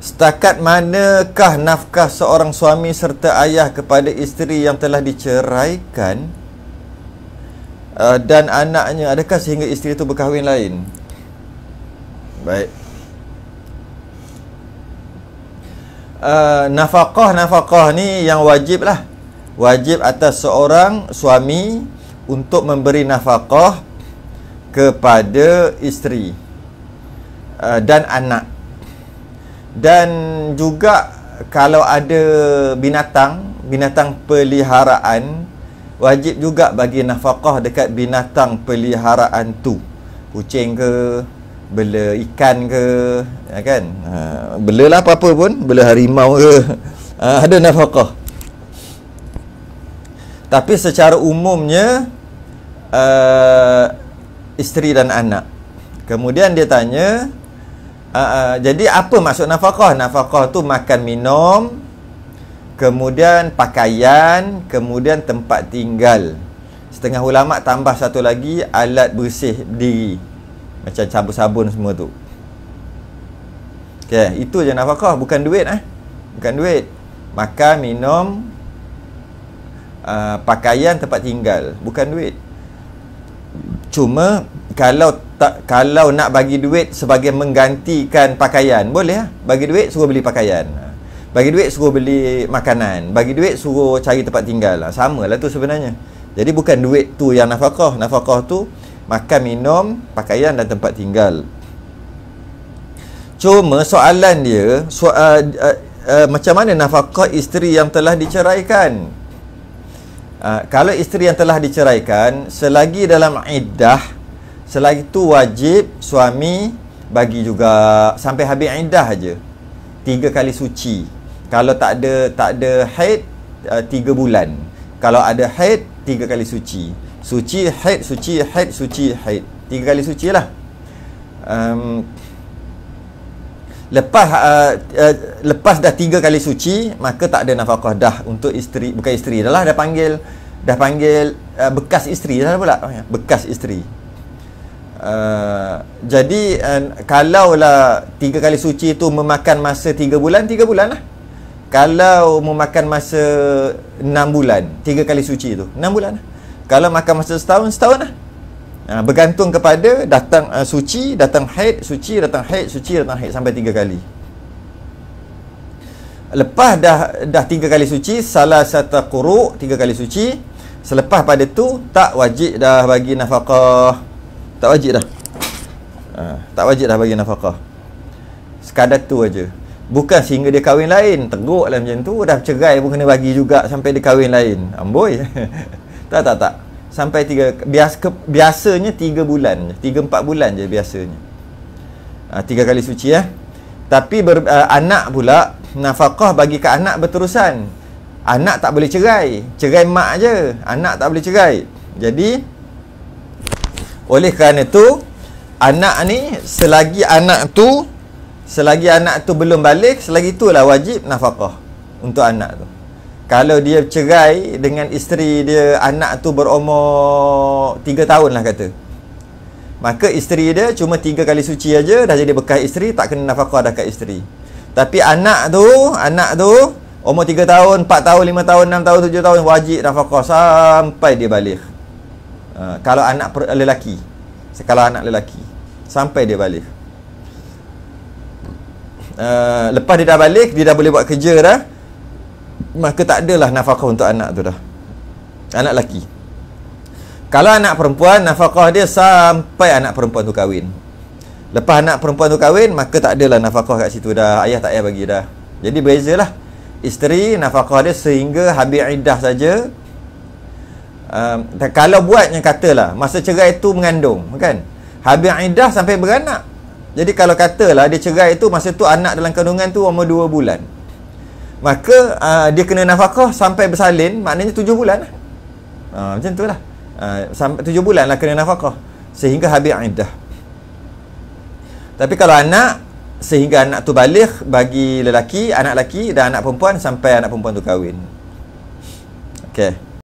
Setakat manakah nafkah seorang suami serta ayah kepada isteri yang telah diceraikan uh, dan anaknya adakah sehingga isteri itu berkahwin lain? Baik. Uh, nafkah nafkah ni yang wajib lah, wajib atas seorang suami untuk memberi nafkah kepada isteri uh, dan anak dan juga kalau ada binatang binatang peliharaan wajib juga bagi nafkah dekat binatang peliharaan tu kucing ke bela ikan ke ya kan ha, bela lah apa-apa pun bela harimau ke ha, ada nafkah tapi secara umumnya uh, isteri dan anak kemudian dia tanya uh, uh, jadi apa maksud nafkah? Nafkah tu makan minum, kemudian pakaian, kemudian tempat tinggal. Setengah ulama tambah satu lagi alat bersih diri. Macam cabut sabun semua tu. Okey, itu je nafkah, bukan duit eh. Bukan duit. Makan, minum, uh, pakaian, tempat tinggal, bukan duit. Cuma kalau tak kalau nak bagi duit sebagai menggantikan pakaian boleh lah bagi duit suruh beli pakaian bagi duit suruh beli makanan bagi duit suruh cari tempat tinggal lah sama lah tu sebenarnya jadi bukan duit tu yang nafkah nafkah tu makan minum pakaian dan tempat tinggal cuma soalan dia so, uh, uh, uh, uh, macam mana nafkah isteri yang telah diceraikan Uh, kalau isteri yang telah diceraikan selagi dalam iddah Selagi tu wajib suami bagi juga sampai habis iddah aja Tiga kali suci. Kalau tak ada tak ada haid uh, tiga bulan. Kalau ada haid tiga kali suci. Suci haid suci haid suci haid. Tiga kali suci lah. Um, lepas uh, uh, lepas dah tiga kali suci maka tak ada nafkah dah untuk isteri bukan isteri dah lah dah panggil dah panggil uh, bekas isteri dah pula oh, ya. bekas isteri Uh, jadi uh, kalaulah tiga kali suci itu memakan masa tiga bulan, tiga bulan lah. Kalau memakan masa enam bulan, tiga kali suci itu, enam bulan lah. Kalau makan masa setahun, setahun lah. Uh, bergantung kepada datang uh, suci, datang haid, suci, datang haid, suci, datang haid sampai tiga kali. Lepas dah dah tiga kali suci, salah satu kuruk, tiga kali suci. Selepas pada tu tak wajib dah bagi nafkah. Tak wajib dah ha, Tak wajib dah bagi nafkah Sekadar tu aja Bukan sehingga dia kahwin lain Teruk lah macam tu Dah cerai pun kena bagi juga Sampai dia kahwin lain Amboi Tak tak tak Sampai tiga bias, ke, Biasanya tiga bulan Tiga empat bulan je biasanya ha, Tiga kali suci ya eh? Tapi ber, uh, anak pula Nafkah bagi ke anak berterusan Anak tak boleh cerai Cerai mak je Anak tak boleh cerai Jadi oleh kerana tu Anak ni selagi anak tu Selagi anak tu belum balik Selagi lah wajib nafkah Untuk anak tu Kalau dia cerai dengan isteri dia Anak tu berumur tiga tahun lah kata Maka isteri dia cuma tiga kali suci aja Dah jadi bekas isteri Tak kena nafkah dah kat isteri Tapi anak tu Anak tu Umur tiga tahun, empat tahun, lima tahun, enam tahun, tujuh tahun Wajib nafkah sampai dia balik Ah, kalau anak per, lelaki kalau anak lelaki sampai dia balik Uh, lepas dia dah balik dia dah boleh buat kerja dah maka tak adalah nafkah untuk anak tu dah anak lelaki kalau anak perempuan nafkah dia sampai anak perempuan tu kahwin lepas anak perempuan tu kahwin maka tak adalah nafkah kat situ dah ayah tak payah bagi dah jadi bezalah isteri nafkah dia sehingga habis iddah saja uh, kalau buatnya katalah masa cerai itu mengandung kan habis iddah sampai beranak jadi kalau katalah dia cerai itu masa tu anak dalam kandungan tu umur 2 bulan maka uh, dia kena nafkah sampai bersalin maknanya 7 bulan uh, macam tu lah uh, ah, sampai 7 bulan lah kena nafkah sehingga habis iddah tapi kalau anak sehingga anak tu balik bagi lelaki anak lelaki dan anak perempuan sampai anak perempuan tu kahwin Okay.